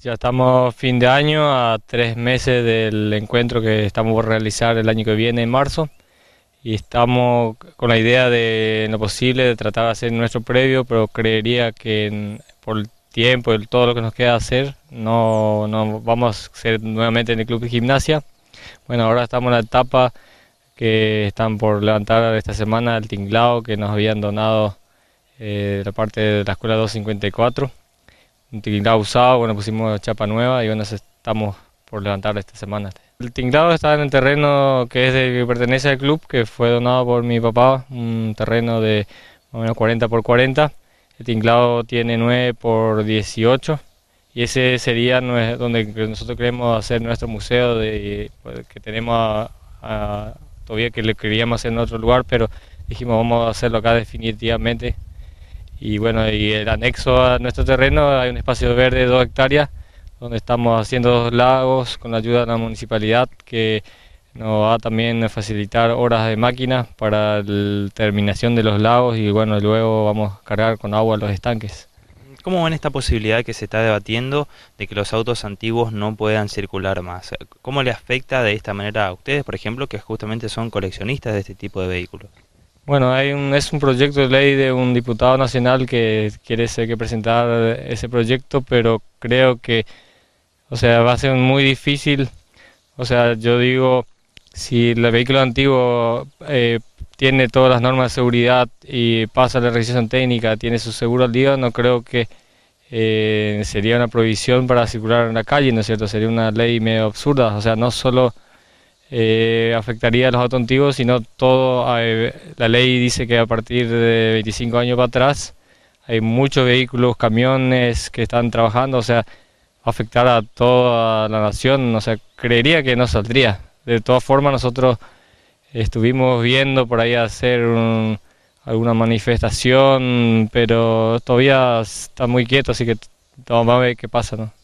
Ya estamos fin de año, a tres meses del encuentro que estamos por realizar el año que viene, en marzo, y estamos con la idea de, lo posible, de tratar de hacer nuestro previo, pero creería que por el tiempo y todo lo que nos queda hacer, no, no vamos a ser nuevamente en el club de gimnasia. Bueno, ahora estamos en la etapa que están por levantar esta semana el tinglado que nos habían donado eh, la parte de la escuela 254 un tinglado usado, bueno, pusimos chapa nueva y bueno, estamos por levantar esta semana. El tinglado está en el terreno que es de, que pertenece al club, que fue donado por mi papá, un terreno de más o menos 40 por 40. El tinglado tiene 9 por 18 y ese sería donde nosotros queremos hacer nuestro museo de, pues, que tenemos todavía que lo queríamos hacer en otro lugar, pero dijimos vamos a hacerlo acá definitivamente y bueno, y el anexo a nuestro terreno hay un espacio verde de dos hectáreas donde estamos haciendo dos lagos con la ayuda de la municipalidad que nos va también a facilitar horas de máquina para la terminación de los lagos y bueno, luego vamos a cargar con agua los estanques. ¿Cómo ven esta posibilidad que se está debatiendo de que los autos antiguos no puedan circular más? ¿Cómo le afecta de esta manera a ustedes, por ejemplo, que justamente son coleccionistas de este tipo de vehículos? Bueno, hay un, es un proyecto de ley de un diputado nacional que quiere ser que presentar ese proyecto, pero creo que, o sea, va a ser muy difícil. O sea, yo digo, si el vehículo antiguo eh, tiene todas las normas de seguridad y pasa la revisión técnica, tiene su seguro al día, no creo que eh, sería una prohibición para circular en la calle, ¿no es cierto? Sería una ley medio absurda. O sea, no solo eh, afectaría a los autos antiguos, sino todo, eh, la ley dice que a partir de 25 años para atrás hay muchos vehículos, camiones que están trabajando, o sea, afectar a toda la nación, o sea, creería que no saldría. De todas formas, nosotros estuvimos viendo por ahí hacer alguna manifestación, pero todavía está muy quieto, así que vamos a ver qué pasa, ¿no?